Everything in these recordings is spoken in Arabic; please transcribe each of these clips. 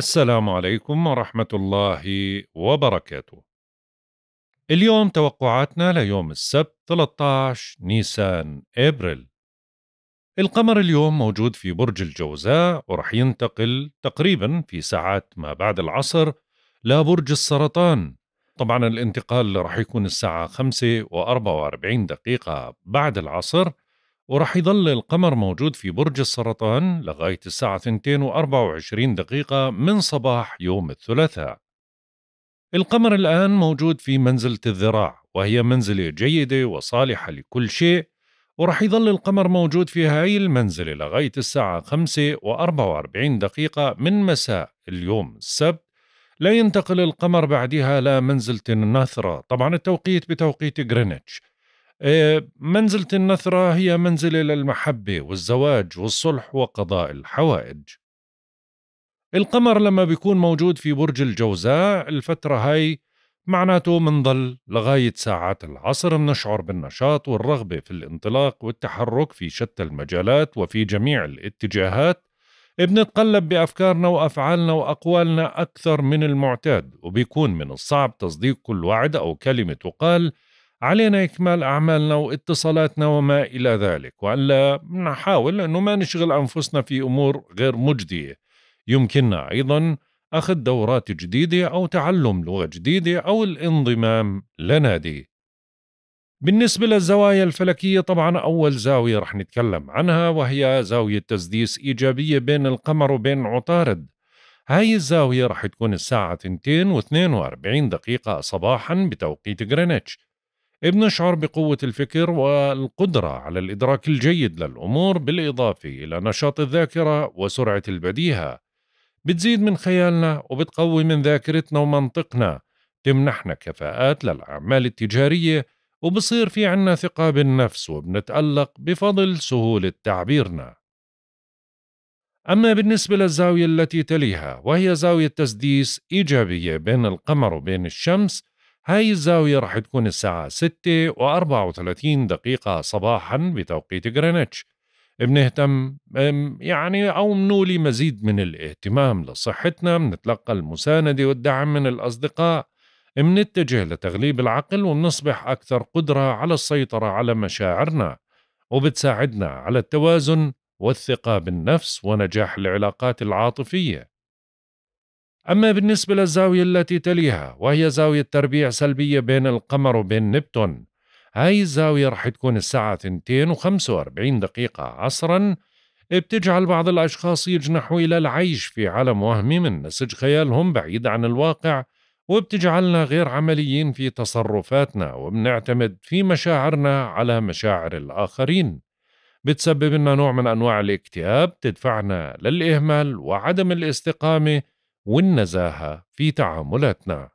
السلام عليكم ورحمة الله وبركاته. اليوم توقعاتنا ليوم السبت 13 نيسان ابريل. القمر اليوم موجود في برج الجوزاء ورح ينتقل تقريبا في ساعات ما بعد العصر لبرج السرطان. طبعا الانتقال رح يكون الساعة 5 و44 دقيقة بعد العصر وراح يضل القمر موجود في برج السرطان لغاية الساعة 2 24 دقيقة من صباح يوم الثلاثاء القمر الآن موجود في منزلة الذراع وهي منزلة جيدة وصالحة لكل شيء ورح يظل القمر موجود في هاي المنزلة لغاية الساعة 5 و 44 دقيقة من مساء اليوم السبت لا ينتقل القمر بعدها لمنزلة النثرة طبعا التوقيت بتوقيت غرينتش آه، منزلة النثرة هي منزلة للمحبة والزواج والصلح وقضاء الحوائج القمر لما بيكون موجود في برج الجوزاء الفترة هاي معناته منضل لغاية ساعات العصر منشعر بالنشاط والرغبة في الانطلاق والتحرك في شتى المجالات وفي جميع الاتجاهات بنتقلب بأفكارنا وأفعالنا وأقوالنا أكثر من المعتاد وبيكون من الصعب تصديق كل وعد أو كلمة تقال علينا إكمال أعمالنا واتصالاتنا وما إلى ذلك وألا نحاول أنه ما نشغل أنفسنا في أمور غير مجدية يمكننا أيضا أخذ دورات جديدة أو تعلم لغة جديدة أو الانضمام لنادي بالنسبة للزوايا الفلكية طبعا أول زاوية رح نتكلم عنها وهي زاوية تسديس إيجابية بين القمر وبين عطارد هاي الزاوية رح تكون الساعة 2 و42 دقيقة صباحا بتوقيت غرينتش بنشعر بقوة الفكر والقدرة على الإدراك الجيد للأمور بالإضافة إلى نشاط الذاكرة وسرعة البديهة بتزيد من خيالنا وبتقوي من ذاكرتنا ومنطقنا تمنحنا كفاءات للأعمال التجارية وبصير في عنا ثقة بالنفس وبنتألق بفضل سهولة تعبيرنا أما بالنسبة للزاوية التي تليها وهي زاوية تسديس إيجابية بين القمر وبين الشمس هاي الزاوية رح تكون الساعة 6 و34 دقيقة صباحا بتوقيت غرينتش بنهتم يعني أو منولي مزيد من الاهتمام لصحتنا بنتلقى المساندة والدعم من الأصدقاء منتجه لتغليب العقل ومنصبح أكثر قدرة على السيطرة على مشاعرنا وبتساعدنا على التوازن والثقة بالنفس ونجاح العلاقات العاطفية أما بالنسبة للزاوية التي تليها وهي زاوية تربيع سلبية بين القمر وبين نبتون هاي الزاوية رح تكون الساعة 2.45 دقيقة عصرا بتجعل بعض الأشخاص يجنحوا إلى العيش في عالم وهمي من نسج خيالهم بعيد عن الواقع وبتجعلنا غير عمليين في تصرفاتنا وبنعتمد في مشاعرنا على مشاعر الآخرين بتسبب لنا نوع من أنواع الاكتئاب تدفعنا للإهمال وعدم الاستقامة والنزاهة في تعاملاتنا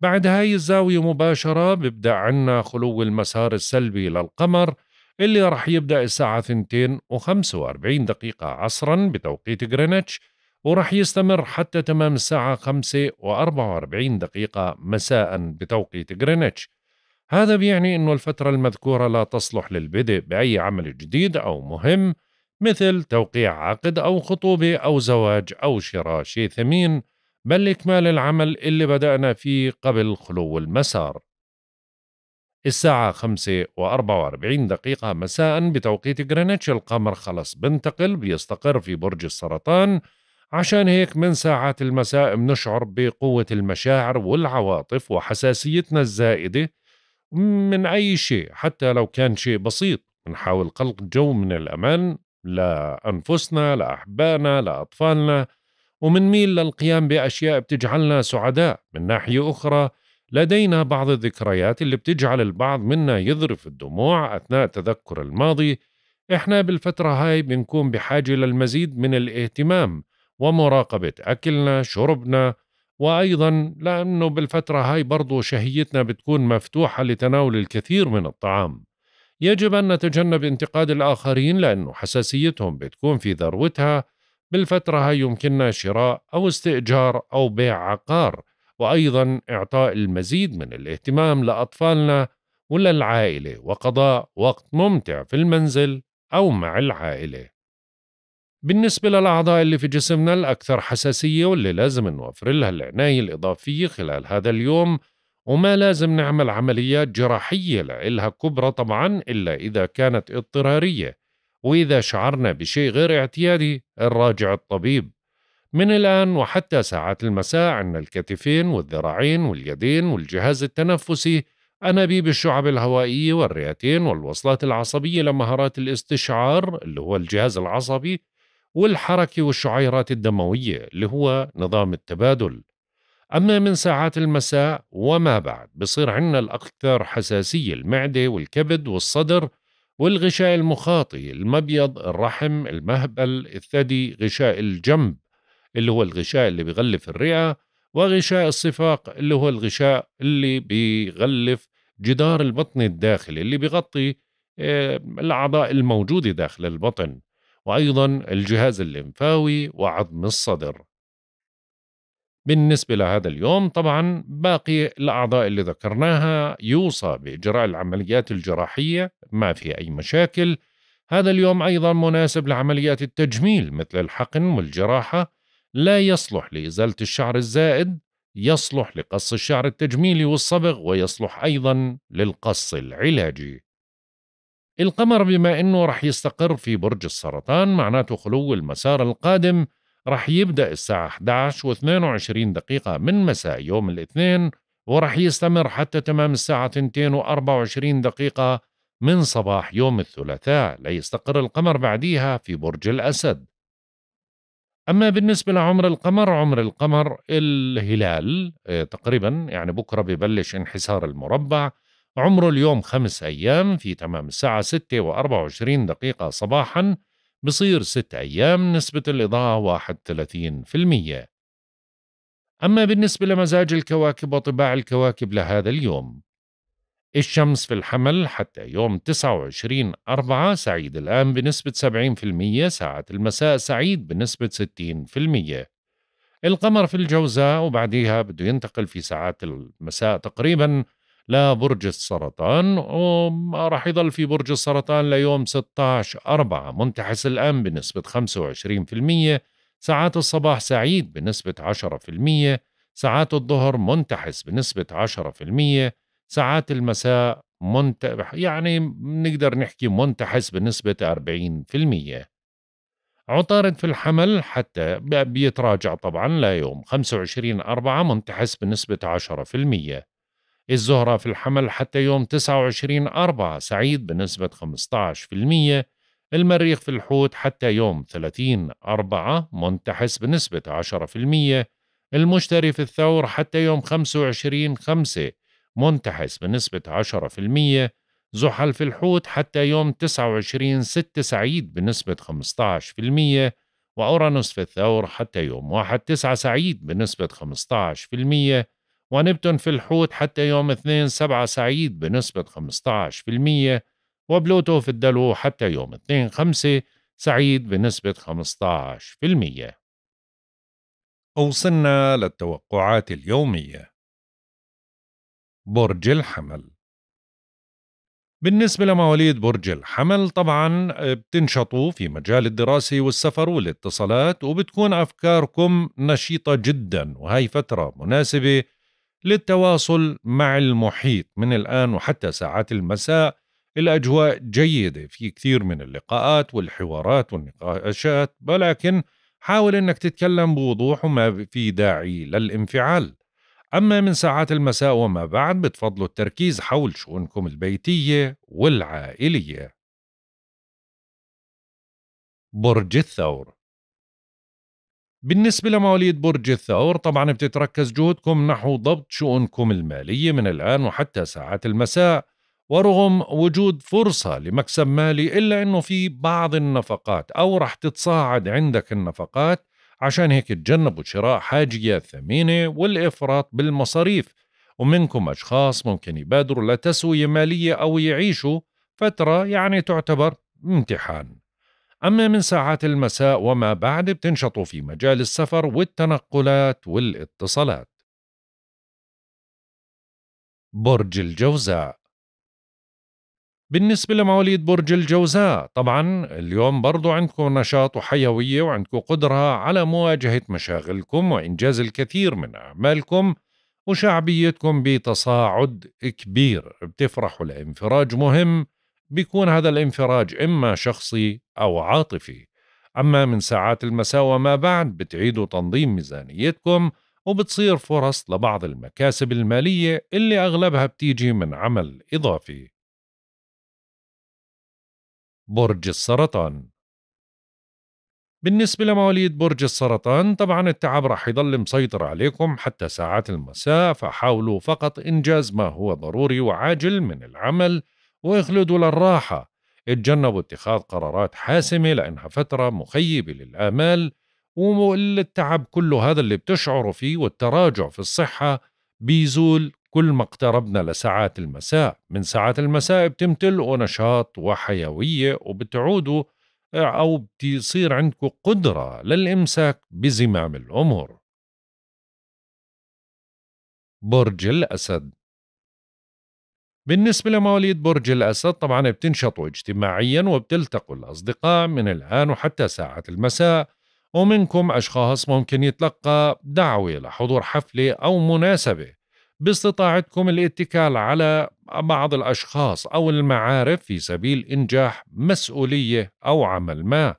بعد هاي الزاوية مباشرة ببدأ عنا خلو المسار السلبي للقمر اللي رح يبدأ الساعة 2 و45 دقيقة عصرا بتوقيت غرينتش ورح يستمر حتى تمام الساعة 5 و44 دقيقة مساء بتوقيت غرينتش هذا بيعني أنه الفترة المذكورة لا تصلح للبدء بأي عمل جديد أو مهم مثل توقيع عقد أو خطوبة أو زواج أو شراء شيء ثمين بل إكمال العمل اللي بدأنا فيه قبل خلو المسار الساعة خمسة وأربعة وأربعين دقيقة مساء بتوقيت غرينتش القمر خلص بنتقل بيستقر في برج السرطان عشان هيك من ساعات المساء بنشعر بقوة المشاعر والعواطف وحساسيتنا الزائدة من أي شيء حتى لو كان شيء بسيط بنحاول خلق جو من الأمان لأنفسنا لأحبائنا لأطفالنا ومنميل للقيام بأشياء بتجعلنا سعداء من ناحية أخرى لدينا بعض الذكريات اللي بتجعل البعض منا يذرف الدموع أثناء تذكر الماضي إحنا بالفترة هاي بنكون بحاجة للمزيد من الاهتمام ومراقبة أكلنا شربنا وأيضا لأنه بالفترة هاي برضو شهيتنا بتكون مفتوحة لتناول الكثير من الطعام يجب أن نتجنب انتقاد الآخرين لأن حساسيتهم بتكون في ذروتها بالفترة هاي يمكننا شراء أو استئجار أو بيع عقار وأيضا إعطاء المزيد من الاهتمام لأطفالنا وللعائلة وقضاء وقت ممتع في المنزل أو مع العائلة بالنسبة للأعضاء اللي في جسمنا الأكثر حساسية واللي لازم نوفر لها العناية الإضافية خلال هذا اليوم وما لازم نعمل عمليات جراحية لإلها كبرى طبعا إلا إذا كانت اضطرارية وإذا شعرنا بشيء غير اعتيادي نراجع الطبيب من الآن وحتى ساعات المساء عندنا الكتفين والذراعين واليدين والجهاز التنفسي أنابيب الشعب الهوائية والرئتين والوصلات العصبية لمهارات الاستشعار اللي هو الجهاز العصبي والحركة والشعيرات الدموية اللي هو نظام التبادل أما من ساعات المساء وما بعد بصير عنا الأكثر حساسية المعدة والكبد والصدر والغشاء المخاطي المبيض الرحم المهبل الثدي غشاء الجنب اللي هو الغشاء اللي بيغلف الرئة وغشاء الصفاق اللي هو الغشاء اللي بيغلف جدار البطن الداخلي اللي بيغطي آه، الأعضاء الموجودة داخل البطن وأيضا الجهاز الليمفاوي وعظم الصدر بالنسبة لهذا اليوم طبعا باقي الأعضاء اللي ذكرناها يوصى بإجراء العمليات الجراحية ما في أي مشاكل هذا اليوم أيضا مناسب لعمليات التجميل مثل الحقن والجراحة لا يصلح لإزالة الشعر الزائد يصلح لقص الشعر التجميلي والصبغ ويصلح أيضا للقص العلاجي القمر بما أنه رح يستقر في برج السرطان معناته خلو المسار القادم رح يبدأ الساعة 11 و22 دقيقة من مساء يوم الاثنين ورح يستمر حتى تمام الساعة 2 و24 دقيقة من صباح يوم الثلاثاء ليستقر القمر بعديها في برج الأسد أما بالنسبة لعمر القمر عمر القمر الهلال آه، تقريبا يعني بكرة ببلش انحسار المربع عمره اليوم خمس أيام في تمام الساعة 6 و24 دقيقة صباحاً بصير ست أيام نسبة الإضاءة 31% أما بالنسبة لمزاج الكواكب وطباع الكواكب لهذا اليوم الشمس في الحمل حتى يوم 29 أربعة سعيد الآن بنسبة 70% ساعة المساء سعيد بنسبة 60% القمر في الجوزاء وبعديها بده ينتقل في ساعات المساء تقريبا لا برج السرطان وراح يضل في برج السرطان ليوم 16 4 منتحس الآن بنسبة 25% ساعات الصباح سعيد بنسبة 10% ساعات الظهر منتحس بنسبة 10% ساعات المساء منت... يعني نقدر نحكي منتحس بنسبة 40% عطارد في الحمل حتى بيتراجع طبعا ليوم 25 4 منتحس بنسبة 10% الزهرة في الحمل حتى يوم 29 أربعة سعيد بنسبة 15% المريخ في الحوت حتى يوم 30 أربعة منتحس بنسبة 10% المشتري في الثور حتى يوم 25 خمسة منتحس بنسبة 10% زحل في الحوت حتى يوم 29 ستة سعيد بنسبة 15% وأورانوس في الثور حتى يوم 1 9 سعيد بنسبة ونبتون في الحوت حتى يوم اثنين سبعة سعيد بنسبة 15% وبلوتو في الدلو حتى يوم اثنين خمسة سعيد بنسبة 15% وصلنا للتوقعات اليومية برج الحمل بالنسبة لمواليد برج الحمل طبعا آه، بتنشطوا في مجال الدراسة والسفر والاتصالات وبتكون أفكاركم نشيطة جدا وهي فترة مناسبة للتواصل مع المحيط من الآن وحتى ساعات المساء الأجواء جيدة في كثير من اللقاءات والحوارات والنقاشات ولكن حاول أنك تتكلم بوضوح وما في داعي للانفعال أما من ساعات المساء وما بعد بتفضلوا التركيز حول شؤونكم البيتية والعائلية برج الثور بالنسبة لمواليد برج الثور طبعا بتتركز جهودكم نحو ضبط شؤونكم المالية من الآن وحتى ساعات المساء ورغم وجود فرصة لمكسب مالي إلا أنه في بعض النفقات أو رح تتصاعد عندك النفقات عشان هيك تجنبوا شراء حاجيات ثمينة والإفراط بالمصاريف ومنكم أشخاص ممكن يبادروا لتسوية مالية أو يعيشوا فترة يعني تعتبر امتحان أما من ساعات المساء وما بعد بتنشطوا في مجال السفر والتنقلات والاتصالات برج الجوزاء بالنسبة لمواليد برج الجوزاء طبعا اليوم برضو عندكم نشاط وحيوية وعندكم قدرة على مواجهة مشاغلكم وإنجاز الكثير من أعمالكم وشعبيتكم بتصاعد كبير بتفرحوا لانفراج مهم بيكون هذا الانفراج إما شخصي أو عاطفي أما من ساعات المساء وما بعد بتعيدوا تنظيم ميزانيتكم وبتصير فرص لبعض المكاسب المالية اللي أغلبها بتيجي من عمل إضافي برج السرطان بالنسبة لمواليد برج السرطان طبعا التعب رح يضل مسيطر عليكم حتى ساعات المساء فحاولوا فقط إنجاز ما هو ضروري وعاجل من العمل ويخلدوا للراحة اتجنبوا اتخاذ قرارات حاسمة لأنها فترة مخيبة للآمال والتعب كله هذا اللي بتشعروا فيه والتراجع في الصحة بيزول كل ما اقتربنا لساعات المساء من ساعات المساء بتمتلئوا نشاط وحيوية وبتعودوا آه، أو بتصير عندكم قدرة للإمساك بزمام الأمور برج الأسد بالنسبة لمواليد برج الأسد طبعا بتنشطوا اجتماعيا وبتلتقوا الأصدقاء من الآن وحتى ساعة المساء ومنكم أشخاص ممكن يتلقى دعوة لحضور حفلة أو مناسبة باستطاعتكم الاتكال على بعض الأشخاص أو المعارف في سبيل إنجاح مسؤولية أو عمل ما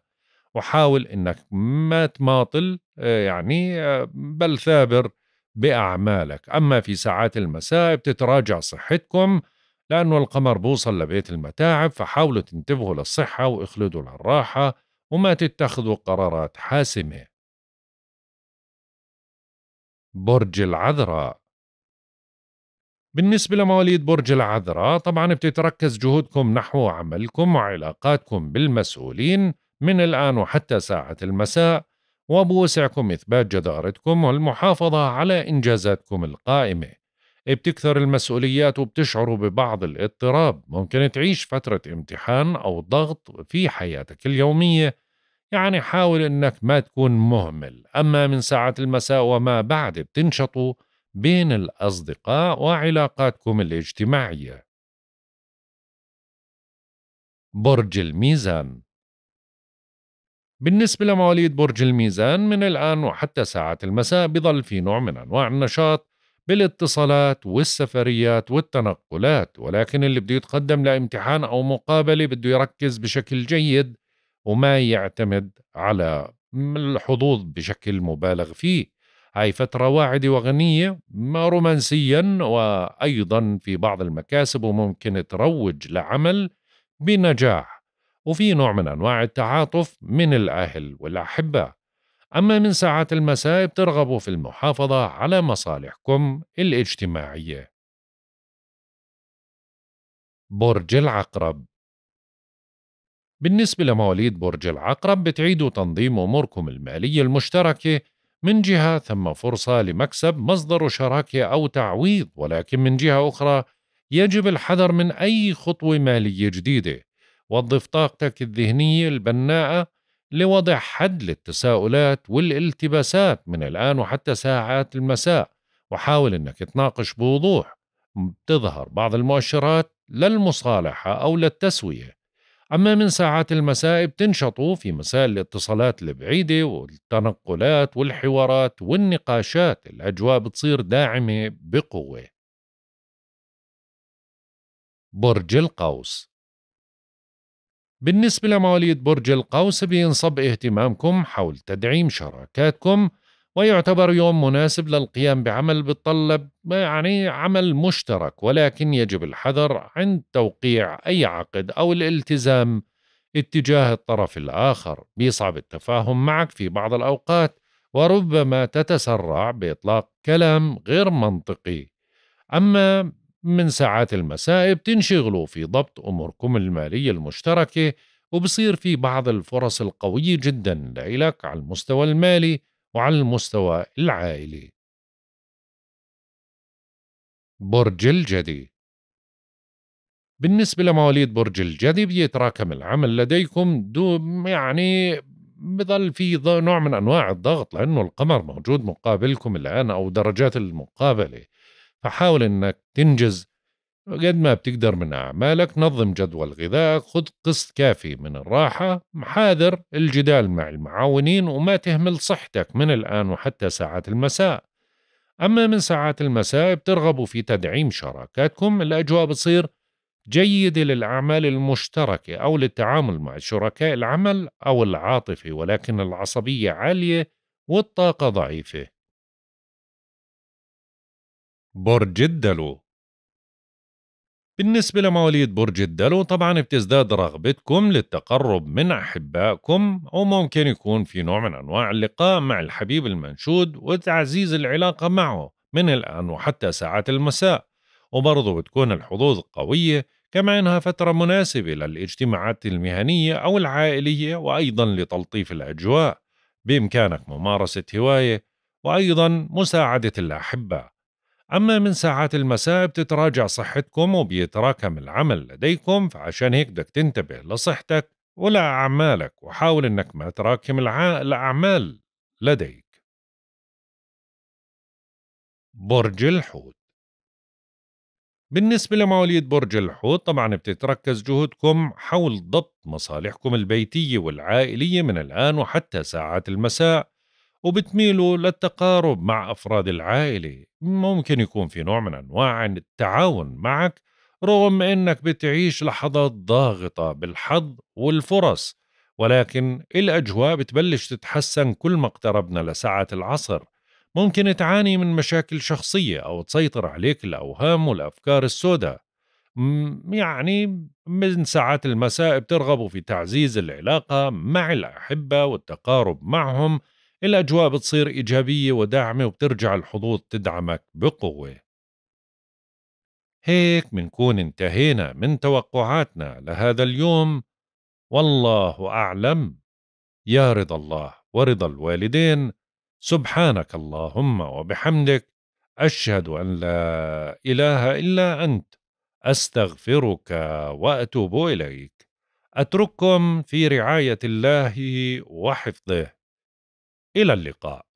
وحاول إنك ما تماطل آه، يعني آه، بل ثابر بأعمالك أما في ساعات المساء بتتراجع صحتكم لأنه القمر بوصل لبيت المتاعب فحاولوا تنتبهوا للصحة واخلدوا للراحة وما تتخذوا قرارات حاسمة برج العذراء بالنسبة لمواليد برج العذراء طبعا بتتركز جهودكم نحو عملكم وعلاقاتكم بالمسؤولين من الآن وحتى ساعة المساء وبوسعكم إثبات جدارتكم والمحافظة على إنجازاتكم القائمة بتكثر المسؤوليات وبتشعروا ببعض الاضطراب ممكن تعيش فترة امتحان أو ضغط في حياتك اليومية يعني حاول أنك ما تكون مهمل أما من ساعة المساء وما بعد بتنشطوا بين الأصدقاء وعلاقاتكم الاجتماعية برج الميزان بالنسبة لمواليد برج الميزان من الآن وحتى ساعة المساء بظل في نوع من أنواع النشاط بالاتصالات والسفريات والتنقلات ولكن اللي بده يتقدم لامتحان أو مقابلة بده يركز بشكل جيد وما يعتمد على الحظوظ بشكل مبالغ فيه هاي فترة واعدة وغنية رومانسيا وأيضا في بعض المكاسب وممكن تروج لعمل بنجاح وفي نوع من أنواع التعاطف من الأهل والأحبة أما من ساعات المساء بترغبوا في المحافظة على مصالحكم الاجتماعية برج العقرب بالنسبة لمواليد برج العقرب بتعيدوا تنظيم أموركم المالية المشتركة من جهة ثم فرصة لمكسب مصدر شراكة أو تعويض ولكن من جهة أخرى يجب الحذر من أي خطوة مالية جديدة وظف طاقتك الذهنية البناءة لوضع حد للتساؤلات والالتباسات من الآن وحتى ساعات المساء وحاول أنك تناقش بوضوح تظهر بعض المؤشرات للمصالحة أو للتسوية أما من ساعات المساء بتنشطوا في مسائل الاتصالات البعيدة والتنقلات والحوارات والنقاشات الأجواء بتصير داعمة بقوة برج القوس بالنسبة لمواليد برج القوس بينصب اهتمامكم حول تدعيم شراكاتكم ويعتبر يوم مناسب للقيام بعمل بتطلب يعني عمل مشترك ولكن يجب الحذر عند توقيع أي عقد أو الالتزام اتجاه الطرف الآخر بيصعب التفاهم معك في بعض الأوقات وربما تتسرع بإطلاق كلام غير منطقي أما من ساعات المساء بتنشغلوا في ضبط أموركم المالية المشتركة وبصير في بعض الفرص القوية جدا لإلك على المستوى المالي وعلى المستوى العائلي برج الجدي بالنسبة لمواليد برج الجدي بيتراكم العمل لديكم دو يعني بضل في نوع من أنواع الضغط لأنه القمر موجود مقابلكم الآن أو درجات المقابلة فحاول انك تنجز قد ما بتقدر من أعمالك نظم جدول غذائك خذ قسط كافي من الراحة حاذر الجدال مع المعاونين وما تهمل صحتك من الآن وحتى ساعات المساء أما من ساعات المساء بترغبوا في تدعيم شراكاتكم الأجواء بتصير جيدة للأعمال المشتركة أو للتعامل مع شركاء العمل أو العاطفي ولكن العصبية عالية والطاقة ضعيفة برج الدلو بالنسبة لمواليد برج الدلو طبعا بتزداد رغبتكم للتقرب من أحبائكم أو ممكن يكون في نوع من أنواع اللقاء مع الحبيب المنشود وتعزيز العلاقة معه من الآن وحتى ساعات المساء وبرضه بتكون الحظوظ قوية كما إنها فترة مناسبة للاجتماعات المهنية أو العائلية وأيضا لتلطيف الأجواء بإمكانك ممارسة هواية وأيضا مساعدة الأحبة أما من ساعات المساء بتتراجع صحتكم وبيتراكم العمل لديكم فعشان هيك بدك تنتبه لصحتك ولأعمالك وحاول إنك ما تراكم الأعمال لديك برج الحوت بالنسبة لمواليد برج الحوت طبعا بتتركز جهودكم حول ضبط مصالحكم البيتية والعائلية من الآن وحتى ساعات المساء وبتميلوا للتقارب مع أفراد العائلة ممكن يكون في نوع من أنواع التعاون معك رغم أنك بتعيش لحظات ضاغطة بالحظ والفرص ولكن الأجواء بتبلش تتحسن كل ما اقتربنا لساعة العصر ممكن تعاني من مشاكل شخصية أو تسيطر عليك الأوهام والأفكار السوداء يعني من ساعات المساء بترغبوا في تعزيز العلاقة مع الأحبة والتقارب معهم الأجواء بتصير إيجابية وداعمة وبترجع الحظوظ تدعمك بقوة هيك منكون انتهينا من توقعاتنا لهذا اليوم والله أعلم يا رضا الله ورضا الوالدين سبحانك اللهم وبحمدك أشهد أن لا إله إلا أنت أستغفرك وأتوب إليك أترككم في رعاية الله وحفظه إلى اللقاء